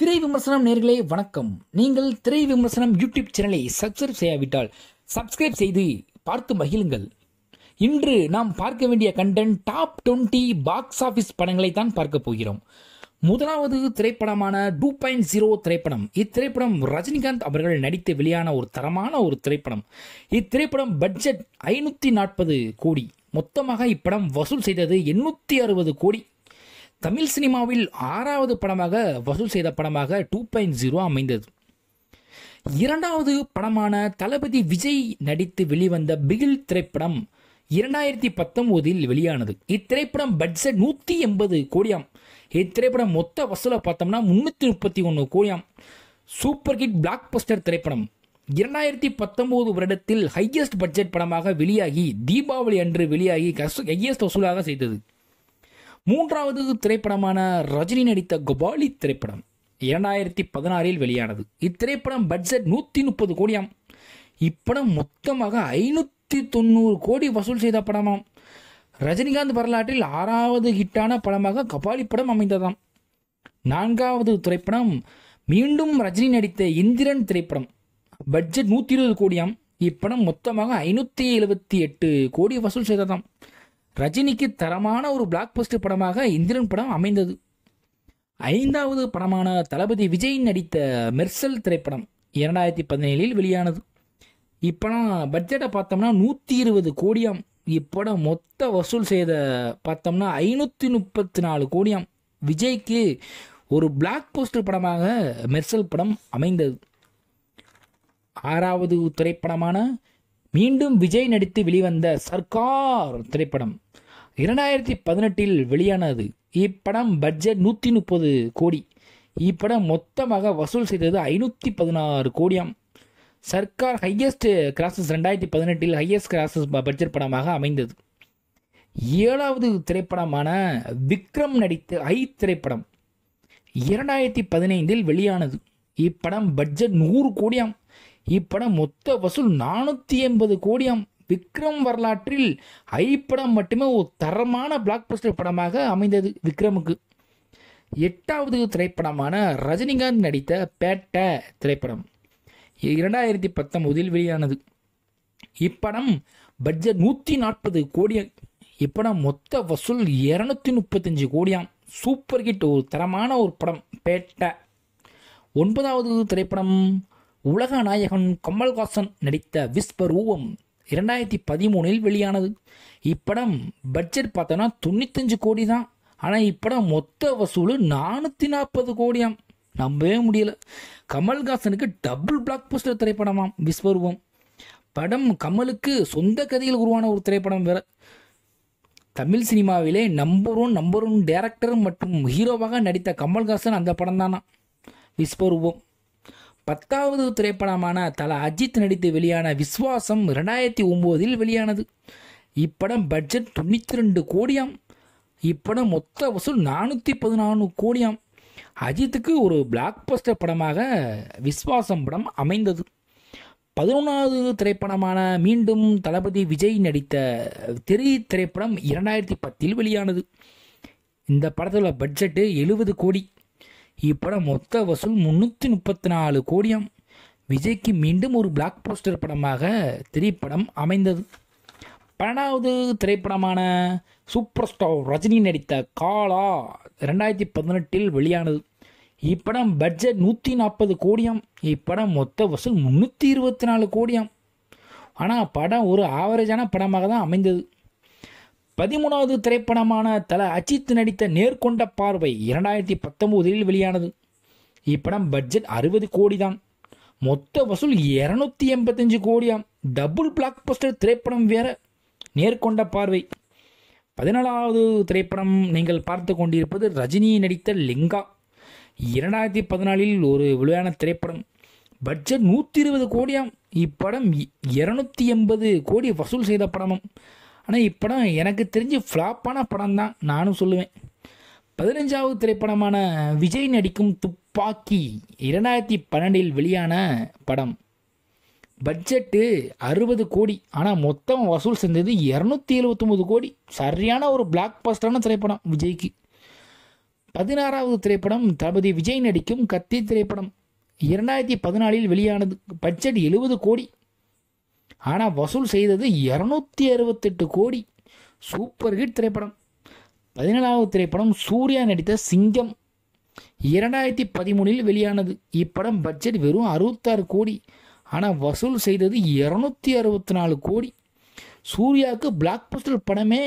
திரை விமர்சனம் நேர்களே வணக்கம் நீங்கள் திரை விமர்சனம் யூடியூப் சேனலை சப்ஸ்கிரைப் செய்யாவிட்டால் சப்ஸ்கிரைப் செய்து பார்த்து மகிழுங்கள் இன்று நாம் பார்க்க வேண்டிய content top twenty box office படங்களை தான் பார்க்க போகிறோம் முதலாவது திரைப்படமான டூ பாயிண்ட் ஜீரோ திரைப்படம் இத்திரைப்படம் ரஜினிகாந்த் அவர்கள் நடித்து வெளியான ஒரு தரமான ஒரு திரைப்படம் இத்திரைப்படம் பட்ஜெட் ஐநூற்றி நாற்பது கோடி மொத்தமாக இப்படம் வசூல் செய்தது எண்ணூற்றி அறுபது கோடி தமிழ் சினிமாவில் ஆறாவது படமாக வசூல் செய்த படமாக டூ பாயிண்ட் ஜீரோ அமைந்தது இரண்டாவது படமான தளபதி விஜய் நடித்து வெளிவந்த பிகில் திரைப்படம் இரண்டாயிரத்தி பத்தொம்போதில் வெளியானது இத்திரைப்படம் பட்ஜெட் நூற்றி எண்பது கோடியாம் இத்திரைப்படம் மொத்த வசூலை பார்த்தோம்னா முன்னூற்றி முப்பத்தி ஒன்று கோடியாம் சூப்பர் ஹிட் பிளாக் பஸ்டர் திரைப்படம் இரண்டாயிரத்தி பத்தொம்போது வருடத்தில் ஹையஸ்ட் பட்ஜெட் படமாக வெளியாகி தீபாவளி அன்று வெளியாகி ஹையஸ்ட் வசூலாக செய்தது மூன்றாவது திரைப்படமான ரஜினி நடித்த கோபாலி திரைப்படம் இரண்டாயிரத்தி பதினாறில் வெளியானது இத்திரைப்படம் பட்ஜெட் நூற்றி முப்பது கோடியாம் இப்படம் மொத்தமாக ஐநூற்றி தொண்ணூறு கோடி வசூல் செய்த படமாம் ரஜினிகாந்த் வரலாற்றில் ஆறாவது ஹிட்டான படமாக கபாலி படம் அமைந்ததாம் நான்காவது திரைப்படம் மீண்டும் ரஜினி நடித்த இந்திரன் திரைப்படம் பட்ஜெட் நூற்றி இருபது கோடியாம் இப்படம் மொத்தமாக ஐநூற்றி எழுபத்தி எட்டு கோடி வசூல் செய்ததாம் ரஜினிக்கு தரமான ஒரு பிளாக் பஸ்டர் படமாக இந்திரன் படம் அமைந்தது ஐந்தாவது படமான தளபதி விஜய் நடித்த மெர்சல் திரைப்படம் இரண்டாயிரத்தி பதினேழில் வெளியானது இப்படம் பட்ஜெட்டை பார்த்தோம்னா நூற்றி இருபது கோடியாம் இப்படம் மொத்த வசூல் செய்த பார்த்தோம்னா ஐநூற்றி முப்பத்தி நாலு கோடியாம் விஜய்க்கு ஒரு பிளாக் போஸ்டர் படமாக மெர்சல் படம் அமைந்தது ஆறாவது திரைப்படமான மீண்டும் விஜய் நடித்து வெளிவந்த சர்க்கார் திரைப்படம் இரண்டாயிரத்தி பதினெட்டில் வெளியானது இப்படம் பட்ஜெட் நூற்றி முப்பது கோடி இப்படம் மொத்தமாக வசூல் செய்தது ஐநூற்றி பதினாறு கோடியாம் சர்க்கார் ஹையஸ்ட் கிராசஸ் ரெண்டாயிரத்தி பதினெட்டில் ஹையஸ்ட் கிராசஸ் பட்ஜெட் படமாக அமைந்தது ஏழாவது திரைப்படமான விக்ரம் நடித்த ஐ திரைப்படம் இரண்டாயிரத்தி பதினைந்தில் வெளியானது இப்படம் பட்ஜெட் நூறு கோடியாம் இப்படம் மொத்த வசூல் நானூற்றி எண்பது கோடியாம் விக்ரம் வரலாற்றில் ஐ படம் மட்டுமே ஒரு தரமான பிளாக் பஸ்டர் படமாக அமைந்தது விக்ரமுக்கு எட்டாவது திரைப்படமான ரஜினிகாந்த் நடித்த பேட்ட திரைப்படம் இரண்டாயிரத்தி பத்தொம்போதில் வெளியானது இப்படம் பட்ஜெட் நூற்றி நாற்பது கோடி இப்படம் மொத்த வசூல் இரநூத்தி முப்பத்தஞ்சு கோடியாம் சூப்பர் ஹிட் ஒரு தரமான ஒரு படம் பேட்ட ஒன்பதாவது திரைப்படம் உலக நாயகன் கமல்ஹாசன் நடித்த விஸ்பர் இரண்டாயிரத்தி பதிமூணில் வெளியானது இப்படம் பட்ஜெட் பார்த்தோன்னா தொண்ணூத்தஞ்சு கோடி தான் ஆனால் இப்படம் மொத்த வசூல் நானூற்றி நாற்பது கோடியாம் நம்பவே முடியல கமல்ஹாசனுக்கு டபுள் பிளாக் போஸ்டர் திரைப்படமாம் விஸ்வரூபம் படம் கமலுக்கு சொந்த கதையில் உருவான ஒரு திரைப்படம் வேற தமிழ் சினிமாவிலே number one number one director மற்றும் ஹீரோவாக நடித்த கமல்ஹாசன் அந்த படம் தானா விஸ்வரூபம் பத்தாவது திரைப்படமான தல அஜித் நடித்து வெளியான விஸ்வாசம் ரெண்டாயிரத்தி ஒம்போதில் வெளியானது இப்படம் பட்ஜெட் தொண்ணூற்றி ரெண்டு கோடியாம் இப்படம் மொத்த வசூல் நானூற்றி பதினாலு கோடியாம் அஜித்துக்கு ஒரு பிளாக் பஸ்டர் படமாக விஸ்வாசம் படம் அமைந்தது பதினொன்றாவது திரைப்படமான மீண்டும் தளபதி விஜய் நடித்த தெரி திரைப்படம் இரண்டாயிரத்தி பத்தில் வெளியானது இந்த படத்தில் பட்ஜெட்டு எழுபது கோடி இப்படம் மொத்த வசூல் முந்நூற்றி முப்பத்தி நாலு கோடியம் விஜய்க்கு மீண்டும் ஒரு பிளாக் போஸ்டர் படமாக திரைப்படம் அமைந்தது பன்னெண்டாவது திரைப்படமான சூப்பர் ஸ்டார் ரஜினி நடித்த காலா ரெண்டாயிரத்தி பதினெட்டில் வெளியானது இப்படம் பட்ஜெட் நூற்றி நாற்பது கோடியம் இப்படம் மொத்த வசூல் முந்நூற்றி இருபத்தி நாலு கோடியம் ஆனால் படம் ஒரு ஆவரேஜான படமாக தான் அமைந்தது பதிமூணாவது திரைப்படமான தல அஜித் நடித்த நேர்கொண்ட பார்வை இரண்டாயிரத்தி பத்தொம்போதில் வெளியானது இப்படம் பட்ஜெட் அறுபது கோடி தான் மொத்த வசூல் இரநூத்தி எண்பத்தஞ்சு கோடியாம் டபுள் பிளாக் பஸ்டர் திரைப்படம் வேற நேர்கொண்ட பார்வை பதினாலாவது திரைப்படம் நீங்கள் பார்த்து கொண்டிருப்பது ரஜினி நடித்த லிங்கா இரண்டாயிரத்தி பதினாலில் ஒரு விளையான திரைப்படம் பட்ஜெட் நூற்றி இருபது கோடியாம் இப்படம் இரநூத்தி எண்பது கோடி வசூல் செய்த படமும் ஆனால் இப்படம் எனக்கு தெரிஞ்சு ஃப்ளாப்பான படம் தான் நானும் சொல்லுவேன் பதினஞ்சாவது திரைப்படமான விஜய் நடிக்கும் துப்பாக்கி இரண்டாயிரத்தி பன்னெண்டில் வெளியான படம் பட்ஜெட்டு அறுபது கோடி ஆனால் மொத்தம் வசூல் செஞ்சது இரநூத்தி எழுபத்தொம்போது கோடி சரியான ஒரு பிளாக் பாஸ்டரான திரைப்படம் விஜய்க்கு பதினாறாவது திரைப்படம் தளபதி விஜய் நடிக்கும் கத்தி திரைப்படம் இரண்டாயிரத்தி பதினாலில் வெளியானது பட்ஜெட் எழுபது கோடி ஆனால் வசூல் செய்தது இரநூத்தி அறுபத்தெட்டு கோடி சூப்பர் ஹிட் திரைப்படம் பதினேழாவது திரைப்படம் சூர்யா நடித்த சிங்கம் இரண்டாயிரத்தி பதிமூணில் வெளியானது இப்படம் பட்ஜெட் வெறும் அறுபத்தாறு கோடி ஆனால் வசூல் செய்தது இரநூத்தி அறுபத்தி நாலு கோடி சூர்யாவுக்கு பிளாக் பஸ்டர் படமே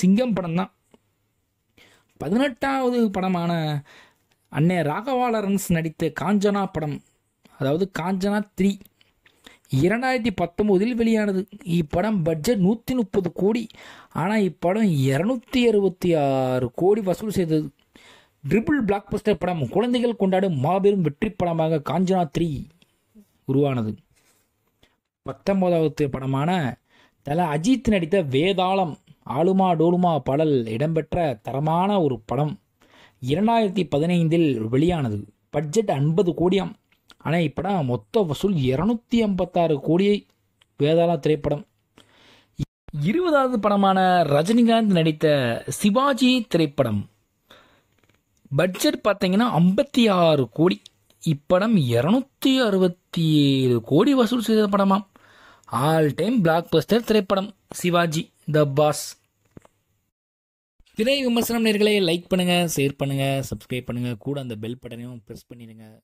சிங்கம் படம் தான் பதினெட்டாவது படமான அன்னை ராகவாலரன்ஸ் நடித்த காஞ்சனா படம் அதாவது காஞ்சனா த்ரீ இரண்டாயிரத்தி பத்தொம்போதில் வெளியானது இப்படம் பட்ஜெட் நூற்றி முப்பது கோடி ஆனால் இப்படம் இரநூத்தி அறுபத்தி ஆறு கோடி வசூல் செய்தது ட்ரிபிள் பிளாக் பஸ்டர் படம் குழந்தைகள் கொண்டாடும் மாபெரும் வெற்றி படமாக காஞ்சனா த்ரீ உருவானது பத்தொன்பதாவது படமான தல அஜித் நடித்த வேதாளம் ஆளுமா டோலுமா பாடல் இடம்பெற்ற தரமான ஒரு படம் இரண்டாயிரத்தி பதினைந்தில் வெளியானது பட்ஜெட் ஐம்பது கோடியாம் ஆனால் இப்படா மொத்த வசூல் இரநூத்தி ஐம்பத்தாறு கோடியை வேதாளா திரைப்படம் இருபதாவது படமான ரஜினிகாந்த் நடித்த சிவாஜி திரைப்படம் பட்ஜெட் பார்த்தீங்கன்னா ஐம்பத்தி ஆறு கோடி இப்படம் இரநூத்தி அறுபத்தி ஏழு கோடி வசூல் செய்த படமாம் ஆல் டைம் பிளாக் பஸ்டர் திரைப்படம் சிவாஜி த பாஸ் திரை விமர்சனம் நேர்களை லைக் பண்ணுங்கள் ஷேர் பண்ணுங்கள் சப்ஸ்கிரைப் பண்ணுங்கள் கூட அந்த பெல் பட்டனையும் ப்ரெஸ் பண்ணிடுங்க